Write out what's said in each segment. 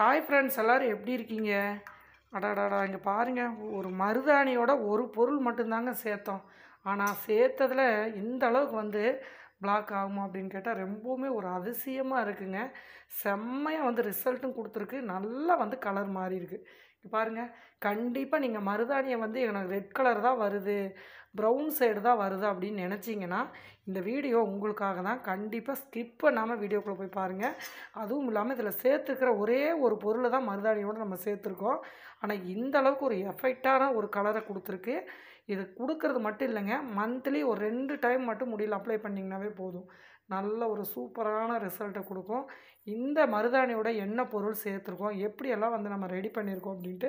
hi friends எல்லோரும் எப்படி இருக்கீங்க அடாடாடா இங்கே பாருங்கள் ஒரு மருதாணியோட ஒரு பொருள் மட்டும்தாங்க சேர்த்தோம் ஆனால் சேர்த்ததில் இந்த அளவுக்கு வந்து பிளாக் ஆகுமா அப்படின்னு கேட்டால் ரொம்பவுமே ஒரு அதிசயமாக இருக்குங்க செம்மையாக வந்து ரிசல்ட்டும் கொடுத்துருக்கு நல்லா வந்து கலர் மாறி இருக்குது பாருங்கள் கண்டிப்பாக நீங்கள் மருதாணியை வந்து எனக்கு ரெட் கலர் தான் வருது ப்ரௌன் சைடு தான் வருது அப்படின்னு நினச்சிங்கன்னா இந்த வீடியோ உங்களுக்காக தான் கண்டிப்பாக ஸ்கிப் பண்ணாமல் வீடியோக்குள்ளே போய் பாருங்கள் அதுவும் இல்லாமல் இதில் சேர்த்துக்கிற ஒரே ஒரு பொருளை தான் மருதாணியோடு நம்ம சேர்த்துருக்கோம் ஆனால் இந்த அளவுக்கு ஒரு எஃபெக்டான ஒரு கலரை கொடுத்துருக்கு இது கொடுக்கறது மட்டும் இல்லைங்க மந்த்லி ஒரு ரெண்டு டைம் மட்டும் முடியல அப்ளை பண்ணிங்கனாவே போதும் நல்ல ஒரு சூப்பரான ரிசல்ட்டை கொடுக்கும் இந்த மருதாணியோட என்ன பொருள் சேர்த்துருக்கோம் எப்படியெல்லாம் வந்து நம்ம ரெடி பண்ணியிருக்கோம் அப்படின்ட்டு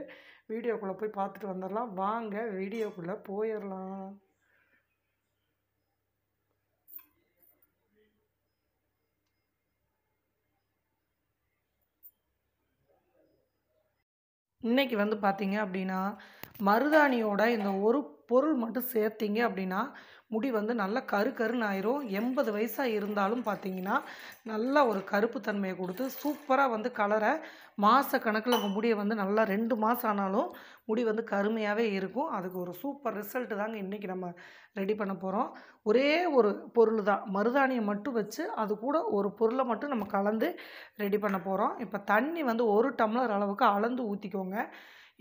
வீடியோக்குள்ளே போய் பார்த்துட்டு வந்துடலாம் வாங்க வீடியோக்குள்ளே போயிடலாம் இன்றைக்கி வந்து பார்த்தீங்க அப்படின்னா மருதாணியோட இந்த ஒரு பொருள் மட்டும் சேர்த்திங்க அப்படின்னா முடி வந்து நல்லா கரு கருன்னு ஆயிரும் எண்பது வயசாக இருந்தாலும் பார்த்தீங்கன்னா நல்லா ஒரு கருப்பு தன்மையை கொடுத்து சூப்பராக வந்து கலரை மாத கணக்கில் உங்கள் முடியை வந்து நல்லா ரெண்டு மாதம் ஆனாலும் முடி வந்து கருமையாகவே இருக்கும் அதுக்கு ஒரு சூப்பர் ரிசல்ட்டு தாங்க இன்றைக்கி நம்ம ரெடி பண்ண போகிறோம் ஒரே ஒரு பொருள் தான் மருதாணியை மட்டும் வச்சு அது கூட ஒரு பொருளை மட்டும் நம்ம கலந்து ரெடி பண்ண போகிறோம் இப்போ தண்ணி வந்து ஒரு டம்ளர் அளவுக்கு அளந்து ஊற்றிக்கோங்க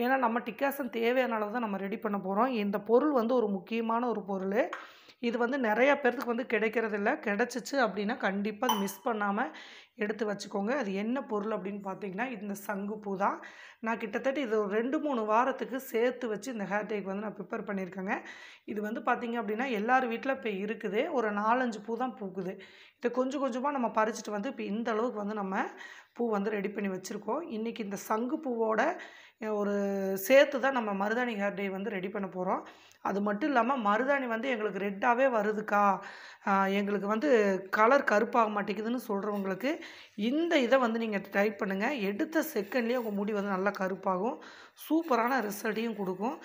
ஏன்னா நம்ம டிக்காசன் தேவையானால தான் நம்ம ரெடி பண்ண போகிறோம் இந்த பொருள் வந்து ஒரு முக்கியமான ஒரு பொருள் இது வந்து நிறையா பேர்த்துக்கு வந்து கிடைக்கிறதில்ல கிடச்சிச்சு அப்படின்னா கண்டிப்பாக அது மிஸ் பண்ணாமல் எடுத்து வச்சுக்கோங்க அது என்ன பொருள் அப்படின்னு பார்த்தீங்கன்னா இந்த சங்குப்பூ தான் நான் கிட்டத்தட்ட இது ஒரு ரெண்டு மூணு வாரத்துக்கு சேர்த்து வச்சு இந்த ஹேர் டேக் வந்து நான் ப்ரிப்பேர் பண்ணியிருக்கேங்க இது வந்து பார்த்திங்க அப்படின்னா எல்லார் வீட்டில் இப்போ இருக்குது ஒரு நாலஞ்சு பூ தான் பூக்குது இதை கொஞ்சம் கொஞ்சமாக நம்ம பறிச்சுட்டு வந்து இப்போ இந்த அளவுக்கு வந்து நம்ம பூ வந்து ரெடி பண்ணி வச்சுருக்கோம் இன்றைக்கி இந்த சங்கு பூவோட ஒரு சேர்த்து தான் நம்ம மருதாணி ஹேர் டே வந்து ரெடி பண்ண போகிறோம் அது மட்டும் இல்லாமல் மருதாணி வந்து எங்களுக்கு ரெட்டாகவே வருதுக்கா எங்களுக்கு வந்து கலர் கருப்பாக மாட்டேங்குதுன்னு சொல்கிறவங்களுக்கு இந்த இதை வந்து நீங்கள் ட்ரை பண்ணுங்கள் எடுத்த செகண்ட்லேயே உங்கள் முடி வந்து நல்லா கருப்பாகும் சூப்பரான ரிசல்ட்டையும் கொடுக்கும்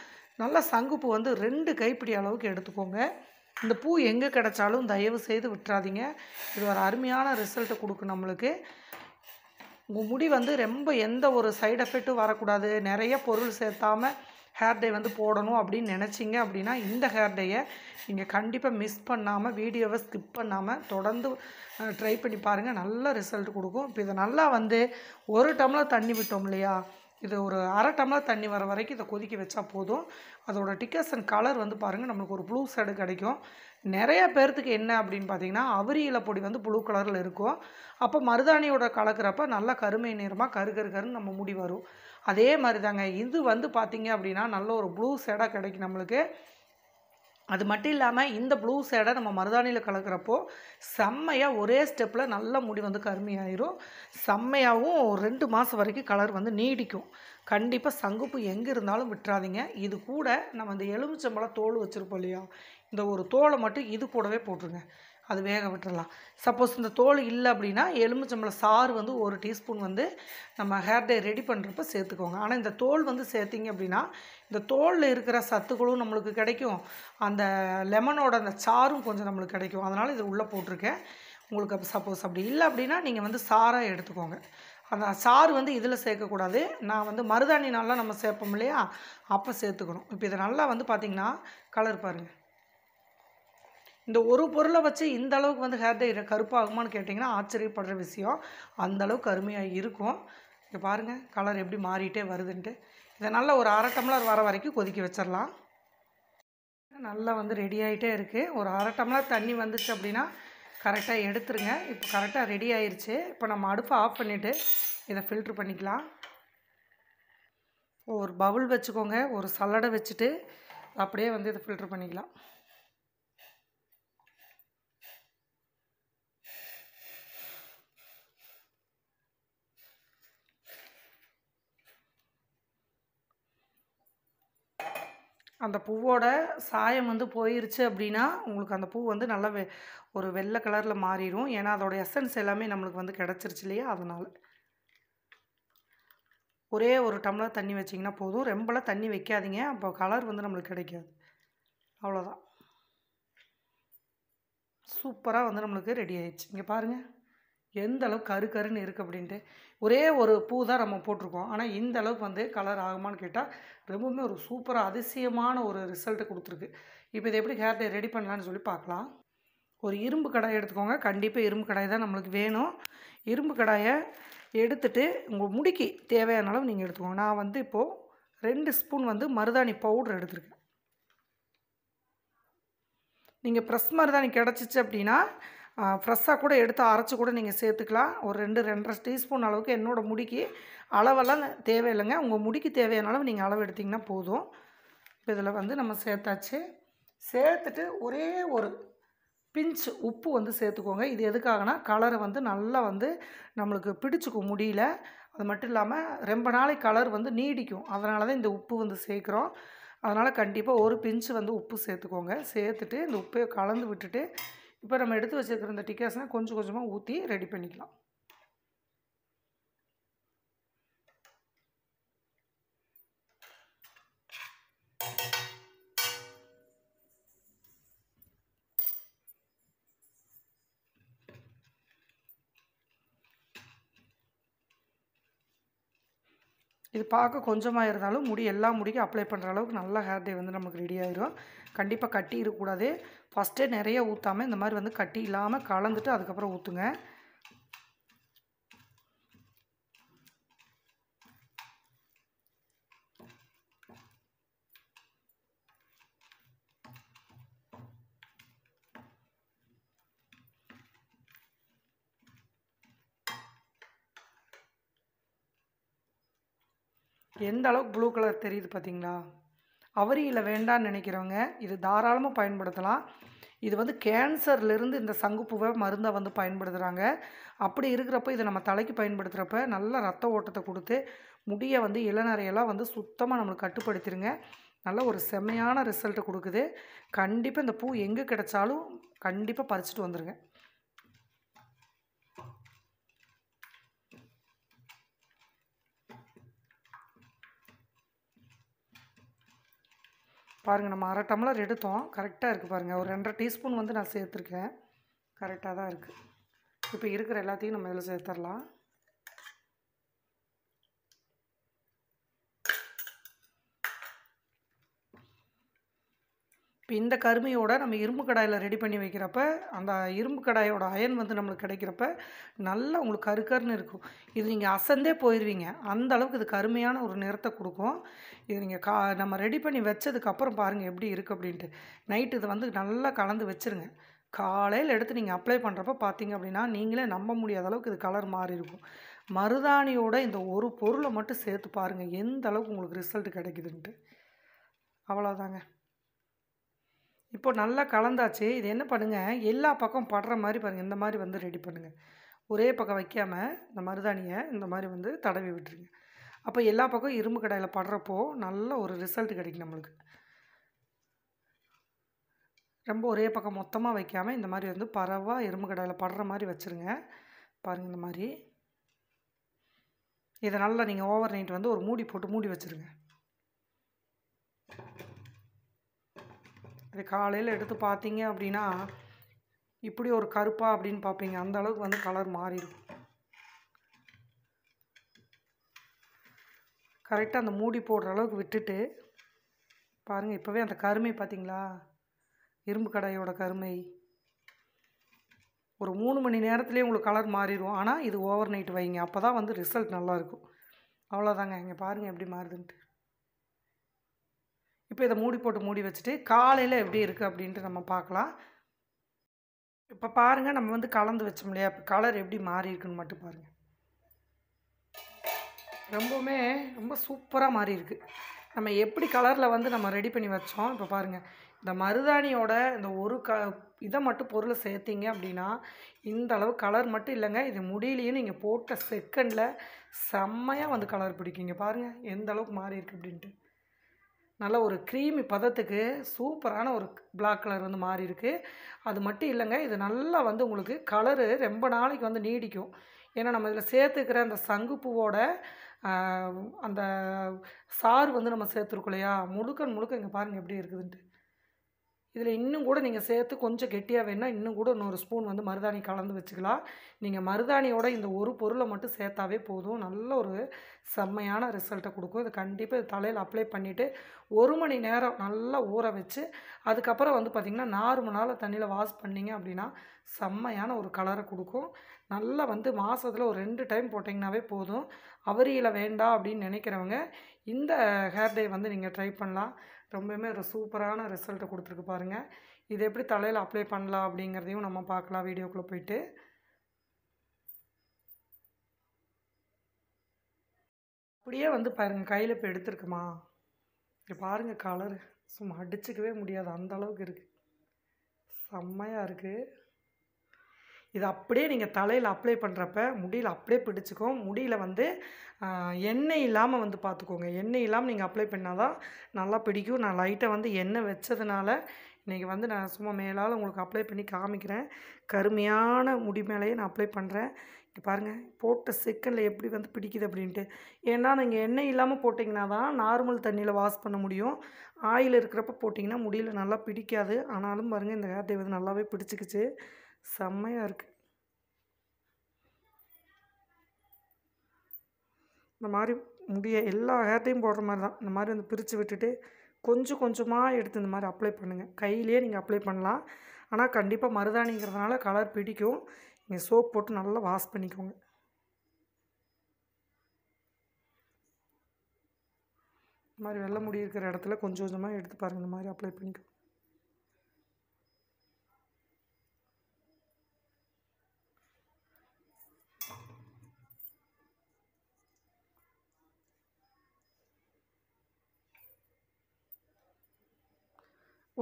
நல்லா சங்குப்பூ வந்து ரெண்டு கைப்பிடி அளவுக்கு எடுத்துக்கோங்க இந்த பூ எங்கே கிடச்சாலும் தயவு செய்து விட்டுறாதீங்க இது ஒரு அருமையான ரிசல்ட்டை கொடுக்கும் நம்மளுக்கு உங்கள் முடி வந்து ரொம்ப எந்த ஒரு சைடு எஃபெக்ட்டும் வரக்கூடாது நிறைய பொருள் சேர்த்தாமல் ஹேர் டே வந்து போடணும் அப்படின்னு நினச்சிங்க அப்படின்னா இந்த ஹேர் டேயை நீங்கள் கண்டிப்பாக மிஸ் பண்ணாமல் வீடியோவை ஸ்கிப் பண்ணாமல் தொடர்ந்து ட்ரை பண்ணி பாருங்கள் நல்ல ரிசல்ட் கொடுக்கும் இப்போ இதை நல்லா வந்து ஒரு டம்ளர் தண்ணி விட்டோம் இல்லையா இது ஒரு அரை டம்ளர் தண்ணி வர வரைக்கும் இதை கொதிக்க வச்சா போதும் டிக்கர்ஸ் அண்ட் கலர் வந்து பாருங்கள் நம்மளுக்கு ஒரு ப்ளூ ஷேடு கிடைக்கும் நிறைய பேர்த்துக்கு என்ன அப்படின்னு பார்த்தீங்கன்னா அவரியில பொடி வந்து ப்ளூ கலரில் இருக்கும் அப்போ மருதாணியோட கலக்கிறப்ப நல்லா கருமை நிறமாக கரு கரு கருன்னு நம்ம முடி வரும் அதே மாதிரி தாங்க இது வந்து பார்த்திங்க அப்படின்னா நல்ல ஒரு ப்ளூ ஷேடாக கிடைக்கும் நம்மளுக்கு அது மட்டும் இல்லாமல் இந்த ப்ளூ சேடை நம்ம மருதாணியில் கலக்கிறப்போ செம்மையாக ஒரே ஸ்டெப்பில் நல்ல முடி வந்து கருமையாயிரும் செம்மையாகவும் ரெண்டு மாதம் வரைக்கும் கலர் வந்து நீடிக்கும் கண்டிப்பாக சங்குப்பு எங்கே இருந்தாலும் விட்டுறாதீங்க இது கூட நம்ம இந்த எலுமிச்சம்பழம் தோல் வச்சுருப்போம் இல்லையா இந்த ஒரு தோலை மட்டும் இது கூடவே போட்டுருங்க அது வேக விட்டுடலாம் சப்போஸ் இந்த தோல் இல்லை அப்படின்னா எலுமிச்சம்பளம் சாறு வந்து ஒரு டீஸ்பூன் வந்து நம்ம ஹேர் டே ரெடி பண்ணுறப்ப சேர்த்துக்கோங்க ஆனால் இந்த தோல் வந்து சேர்த்திங்க அப்படின்னா இந்த தோலில் இருக்கிற சத்துக்களும் நம்மளுக்கு கிடைக்கும் அந்த லெமனோட அந்த சாரும் கொஞ்சம் நம்மளுக்கு கிடைக்கும் அதனால் இது உள்ளே போட்டிருக்கேன் உங்களுக்கு அப்போ சப்போஸ் அப்படி இல்லை அப்படின்னா நீங்கள் வந்து சாராக எடுத்துக்கோங்க அந்த சாறு வந்து இதில் சேர்க்கக்கூடாது நான் வந்து மருதாணி நல்லா நம்ம சேர்ப்போம் இல்லையா அப்போ சேர்த்துக்கணும் இப்போ இதை நல்லா வந்து பார்த்திங்கன்னா கலர் பாருங்கள் இந்த ஒரு பொருளை வச்சு இந்த அளவுக்கு வந்து ஹேர் டை கருப்பாகுமான்னு கேட்டிங்கன்னா ஆச்சரியப்படுற விஷயம் அந்தளவுக்கு கருமையாக இருக்கும் இங்கே பாருங்கள் கலர் எப்படி மாறிட்டே வருதுன்ட்டு இதை நல்லா ஒரு அரை டம்ளர் வர வரைக்கும் கொதிக்க வச்சிடலாம் நல்லா வந்து ரெடி ஆகிட்டே இருக்குது ஒரு அரை டம்ளர் தண்ணி வந்துச்சு அப்படின்னா கரெக்டாக எடுத்துருங்க இப்போ கரெக்டாக ரெடி ஆயிடுச்சு இப்போ நம்ம அடுப்பை ஆஃப் பண்ணிவிட்டு இதை ஃபில்ட்ரு பண்ணிக்கலாம் ஒரு பவுல் வச்சுக்கோங்க ஒரு சல்லடை வச்சுட்டு அப்படியே வந்து இதை ஃபில்ட்ரு பண்ணிக்கலாம் அந்த பூவோட சாயம் வந்து போயிருச்சு அப்படின்னா உங்களுக்கு அந்த பூ வந்து நல்லா வெ ஒரு வெள்ளை கலரில் மாறிடும் ஏன்னா அதோடய எசன்ஸ் எல்லாமே நம்மளுக்கு வந்து கிடச்சிருச்சு இல்லையா அதனால் ஒரே ஒரு டம்ளர் தண்ணி வச்சிங்கன்னா போதும் ரொம்பலாம் தண்ணி வைக்காதீங்க அப்போ கலர் வந்து நம்மளுக்கு கிடைக்காது அவ்வளோதான் சூப்பராக வந்து நம்மளுக்கு ரெடி ஆகிடுச்சு இங்கே பாருங்கள் எந்த அளவுக்கு கரு கருன்னு இருக்குது அப்படின்ட்டு ஒரே ஒரு பூ தான் நம்ம போட்டிருக்கோம் ஆனால் இந்த அளவுக்கு வந்து கலர் ஆகுமான்னு கேட்டால் ரொம்பவுமே ஒரு சூப்பராக அதிசயமான ஒரு ரிசல்ட்டு கொடுத்துருக்கு இப்போ இதை எப்படி ஹேர் டே ரெடி பண்ணலான்னு சொல்லி பார்க்கலாம் ஒரு இரும்பு கடாய் எடுத்துக்கோங்க கண்டிப்பாக இரும்பு கடாய் தான் நம்மளுக்கு வேணும் இரும்பு கடாயை எடுத்துட்டு உங்கள் முடிக்கு தேவையான அளவு நீங்கள் எடுத்துக்கோங்க நான் வந்து இப்போது ரெண்டு ஸ்பூன் வந்து மருதாணி பவுடர் எடுத்துருக்கேன் நீங்கள் ப்ரெஸ் மருதாணி கிடச்சிச்சு அப்படின்னா ஃப்ரெஷ்ஷாக கூட எடுத்து அரைச்சி கூட நீங்கள் சேர்த்துக்கலாம் ஒரு ரெண்டு ரெண்டரை டீஸ்பூன் அளவுக்கு என்னோடய முடிக்கு அளவெல்லாம் தேவையில்லைங்க உங்கள் முடிக்கு தேவையான அளவு நீங்கள் அளவு எடுத்திங்கன்னா போதும் இப்போ இதில் வந்து நம்ம சேர்த்தாச்சு சேர்த்துட்டு ஒரே ஒரு பிஞ்ச் உப்பு வந்து சேர்த்துக்கோங்க இது எதுக்காகனா கலரை வந்து நல்லா வந்து நம்மளுக்கு பிடிச்சிக்கும் முடியல அது மட்டும் இல்லாமல் ரொம்ப நாளைக்கு கலர் வந்து நீடிக்கும் அதனால தான் இந்த உப்பு வந்து சேர்க்குறோம் அதனால் கண்டிப்பாக ஒரு பிஞ்சு வந்து உப்பு சேர்த்துக்கோங்க சேர்த்துட்டு இந்த உப்பை கலந்து விட்டுட்டு இப்போ நம்ம எடுத்து வச்சுருக்கிற இந்த டிக்காஸ்னால் கொஞ்சம் கொஞ்சமாக ஊற்றி ரெடி பண்ணிக்கலாம் இது பார்க்க கொஞ்சமாக இருந்தாலும் முடி எல்லா முடிக்கும் அப்ளை பண்ணுற அளவுக்கு நல்ல ஹேர் டே வந்து நமக்கு ரெடி ஆயிரும் கண்டிப்பாக கட்டி இருக்கக்கூடாது ஃபஸ்ட்டே நிறைய ஊற்றாமல் இந்த மாதிரி வந்து கட்டி இல்லாமல் கலந்துட்டு அதுக்கப்புறம் ஊற்றுங்க எந்த அளவுக்கு ப்ளூ கலர் தெரியுது பார்த்தீங்களா அவரியில் வேண்டான்னு நினைக்கிறவங்க இது தாராளமாக பயன்படுத்தலாம் இது வந்து கேன்சர்லேருந்து இந்த சங்குப்பூவை மருந்தாக வந்து பயன்படுத்துகிறாங்க அப்படி இருக்கிறப்ப இதை நம்ம தலைக்கு பயன்படுத்துகிறப்ப நல்ல ரத்த ஓட்டத்தை கொடுத்து முடியை வந்து இளநறையெல்லாம் வந்து சுத்தமாக நம்மளுக்கு கட்டுப்படுத்திடுங்க நல்ல ஒரு செமையான ரிசல்ட்டு கொடுக்குது கண்டிப்பாக இந்த பூ எங்கே கிடைச்சாலும் கண்டிப்பாக பறிச்சுட்டு வந்துடுங்க பாருங்கள் நம்ம அரை டம்ளர் எடுத்தோம் கரெக்டாக இருக்குது பாருங்கள் ஒரு ரெண்டரை டீஸ்பூன் வந்து நான் சேர்த்துருக்கேன் கரெக்டாக தான் இருக்குது இப்போ இருக்கிற எல்லாத்தையும் நம்ம இதில் சேர்த்துடலாம் இப்போ இந்த கருமையோட நம்ம இரும்பு கடாயில் ரெடி பண்ணி வைக்கிறப்ப அந்த இரும்பு கடாயோட அயன் வந்து நம்மளுக்கு கிடைக்கிறப்ப நல்லா உங்களுக்கு கருக்கருன்னு இருக்கும் இது நீங்கள் அசந்தே போயிடுவீங்க அந்த அளவுக்கு இது கருமையான ஒரு நிறத்தை கொடுக்கும் இது நீங்கள் கா நம்ம ரெடி பண்ணி வச்சதுக்கப்புறம் பாருங்கள் எப்படி இருக்குது அப்படின்ட்டு நைட்டு இதை வந்து நல்லா கலந்து வச்சுருங்க காலையில் எடுத்து நீங்கள் அப்ளை பண்ணுறப்ப பார்த்தீங்க அப்படின்னா நீங்களே நம்ப முடியாத அளவுக்கு இது கலர் மாறி இருக்கும் மருதாணியோட இந்த ஒரு பொருளை மட்டும் சேர்த்து பாருங்கள் எந்த அளவுக்கு உங்களுக்கு ரிசல்ட் கிடைக்குதுன்ட்டு அவ்வளோதாங்க இப்போ நல்லா கலந்தாச்சு இது என்ன பண்ணுங்கள் எல்லா பக்கம் படுற மாதிரி பாருங்கள் இந்த மாதிரி வந்து ரெடி பண்ணுங்கள் ஒரே பக்கம் வைக்காமல் இந்த மருதாணியை இந்த மாதிரி வந்து தடவி விட்டுருங்க அப்போ எல்லா பக்கம் இரும்பு கடையில் படுறப்போ நல்ல ஒரு ரிசல்ட் கிடைக்கும் நம்மளுக்கு ரொம்ப ஒரே பக்கம் மொத்தமாக வைக்காமல் இந்த மாதிரி வந்து பரவாக இரும்பு கடையில் படுற மாதிரி வச்சுருங்க பாருங்கள் இந்த மாதிரி இதை நல்லா நீங்கள் ஓவர் நைட் வந்து ஒரு மூடி போட்டு மூடி வச்சுருங்க இது காலையில் எடுத்து பார்த்தீங்க அப்படின்னா இப்படி ஒரு கருப்பா அப்படின்னு பார்ப்பீங்க அந்த அளவுக்கு வந்து கலர் மாறிடும் கரெக்டாக அந்த மூடி போடுற அளவுக்கு விட்டுட்டு பாருங்கள் இப்போவே அந்த கருமை பார்த்தீங்களா இரும்பு கடையோட கருமை ஒரு மூணு மணி நேரத்துலேயே உங்களுக்கு கலர் மாறிடும் ஆனால் இது ஓவர் நைட் வைங்க அப்போ தான் வந்து ரிசல்ட் நல்லாயிருக்கும் அவ்வளோதாங்க இங்கே பாருங்கள் எப்படி மாறுதுன்ட்டு இப்போ இதை மூடி போட்டு மூடி வச்சுட்டு காலையில் எப்படி இருக்குது அப்படின்ட்டு நம்ம பார்க்கலாம் இப்போ பாருங்கள் நம்ம வந்து கலந்து வச்சோம் இல்லையா இப்போ கலர் எப்படி மாறி இருக்குன்னு மட்டும் பாருங்கள் ரொம்பவுமே ரொம்ப சூப்பராக மாறி இருக்குது நம்ம எப்படி கலரில் வந்து நம்ம ரெடி பண்ணி வச்சோம் இப்போ பாருங்கள் இந்த மருதாணியோட இந்த ஒரு க இதை மட்டும் பொருளை சேர்த்திங்க அப்படின்னா இந்த அளவு கலர் மட்டும் இல்லைங்க இது முடியலையும் நீங்கள் போட்ட செகண்டில் செம்மையாக வந்து கலர் பிடிக்குங்க பாருங்கள் எந்த அளவுக்கு மாறி இருக்குது அப்படின்ட்டு நல்ல ஒரு க்ரீமி பதத்துக்கு சூப்பரான ஒரு பிளாக் கலர் வந்து மாறி இருக்குது அது மட்டும் இல்லைங்க இது நல்லா வந்து உங்களுக்கு கலரு ரொம்ப நாளைக்கு வந்து நீடிக்கும் ஏன்னா நம்ம இதில் சேர்த்துக்கிற அந்த சங்குப்பூவோட அந்த சாறு வந்து நம்ம சேர்த்துருக்கோம் இல்லையா முழுக்கன் முழுக்க இங்கே பாருங்கள் எப்படி இருக்குதுன்ட்டு இதில் இன்னும் கூட நீங்கள் சேர்த்து கொஞ்சம் கெட்டியாக வேணால் இன்னும் கூட இன்னொரு ஸ்பூன் வந்து மருதாணி கலந்து வச்சுக்கலாம் நீங்கள் மருதாணியோட இந்த ஒரு பொருளை மட்டும் சேர்த்தாவே போதும் நல்ல ஒரு செம்மையான ரிசல்ட்டை கொடுக்கும் இது கண்டிப்பாக இது தலையில் அப்ளை பண்ணிவிட்டு ஒரு மணி நேரம் நல்லா ஊற வச்சு அதுக்கப்புறம் வந்து பார்த்திங்கன்னா நாலு மணி தண்ணியில் வாஷ் பண்ணிங்க அப்படின்னா செம்மையான ஒரு கலரை கொடுக்கும் நல்லா வந்து மாதத்தில் ஒரு ரெண்டு டைம் போட்டிங்கனாவே போதும் அவரியில் வேண்டாம் அப்படின்னு நினைக்கிறவங்க இந்த ஹேர் டே வந்து நீங்கள் ட்ரை பண்ணலாம் ரொம்பவுமே ஒரு சூப்பரான ரிசல்ட்டை கொடுத்துருக்கு பாருங்கள் இது எப்படி தலையில் அப்ளை பண்ணலாம் அப்படிங்கிறதையும் நம்ம பார்க்கலாம் வீடியோக்குள்ளே போயிட்டு அப்படியே வந்து பாருங்கள் கையில் இப்போ எடுத்துருக்குமா இங்கே பாருங்கள் கலரு சும்மா அடிச்சுக்கவே முடியாது அந்த அளவுக்கு இருக்குது செம்மையாக இருக்குது இது அப்படியே நீங்கள் தலையில் அப்ளை பண்ணுறப்ப முடியில் அப்படியே பிடிச்சிக்கும் முடியில் வந்து எண்ணெய் இல்லாமல் வந்து பார்த்துக்கோங்க எண்ணெய் இல்லாமல் நீங்கள் அப்ளை பண்ணால் தான் நல்லா பிடிக்கும் நான் லைட்டை வந்து எண்ணெய் வச்சதுனால இன்றைக்கி வந்து நான் சும்மா மேலால் உங்களுக்கு அப்ளை பண்ணி காமிக்கிறேன் கருமையான முடி மேலேயே நான் அப்ளை பண்ணுறேன் பாருங்கள் போட்ட செகண்டில் எப்படி வந்து பிடிக்குது அப்படின்ட்டு ஏன்னா நீங்கள் எண்ணெய் இல்லாமல் போட்டிங்கன்னா தான் நார்மல் தண்ணியில் வாஷ் பண்ண முடியும் ஆயில் இருக்கிறப்ப போட்டிங்கன்னா முடியல நல்லா பிடிக்காது ஆனாலும் பாருங்கள் இந்த காட்டை வந்து நல்லாவே பிடிச்சிக்கிச்சு செம்மையாக இருக்குது இந்த மாதிரி முடிய எல்லா ஹேர்டையும் போடுற மாதிரி தான் இந்த மாதிரி வந்து பிரித்து விட்டுட்டு கொஞ்சம் கொஞ்சமாக எடுத்து இந்த மாதிரி அப்ளை பண்ணுங்கள் கையிலேயே நீங்கள் அப்ளை பண்ணலாம் ஆனால் கண்டிப்பாக மருதாணிங்கிறதுனால கலர் பிடிக்கும் நீங்கள் சோப் போட்டு நல்லா வாஷ் பண்ணிக்கோங்க இந்த மாதிரி வெள்ளை முடி இருக்கிற இடத்துல கொஞ்சம் கொஞ்சமாக எடுத்து பாருங்கள் இந்த மாதிரி அப்ளை பண்ணிக்கோ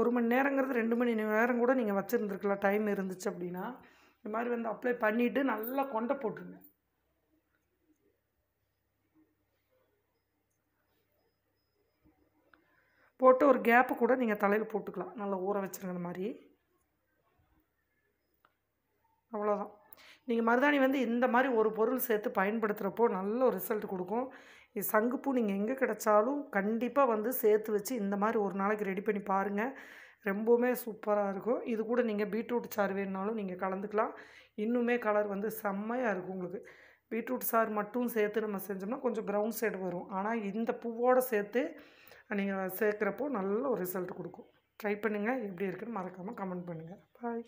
ஒரு மணி நேரங்கிறது ரெண்டு மணி நேரம் கூட நீங்கள் வச்சுருந்துருக்கலாம் டைம் இருந்துச்சு அப்படின்னா இந்த மாதிரி வந்து அப்ளை பண்ணிவிட்டு நல்லா கொண்டை போட்டுருங்க போட்டு ஒரு கேப்பு கூட நீங்கள் தலையில் போட்டுக்கலாம் நல்லா ஊற வச்சுருங்க இந்த மாதிரி அவ்வளோதான் நீங்கள் மருதாணி வந்து இந்த மாதிரி ஒரு பொருள் சேர்த்து பயன்படுத்துகிறப்போ நல்ல ஒரு ரிசல்ட் கொடுக்கும் இது சங்குப்பூ நீங்கள் எங்கே கிடைச்சாலும் கண்டிப்பாக வந்து சேர்த்து வச்சு இந்த மாதிரி ஒரு நாளைக்கு ரெடி பண்ணி பாருங்கள் ரொம்பவுமே சூப்பராக இருக்கும் இது கூட நீங்கள் பீட்ரூட் சாறு வேணுனாலும் நீங்கள் கலந்துக்கலாம் இன்னுமே கலர் வந்து செம்மையாக இருக்கும் உங்களுக்கு பீட்ரூட் சாறு மட்டும் சேர்த்து நம்ம செஞ்சோம்னா கொஞ்சம் ப்ரௌன் சைடு வரும் ஆனால் இந்த பூவோடு சேர்த்து நீங்கள் சேர்க்குறப்போ நல்ல ஒரு ரிசல்ட் கொடுக்கும் ட்ரை பண்ணுங்கள் எப்படி இருக்குன்னு மறக்காமல் கமெண்ட் பண்ணுங்கள் பாய்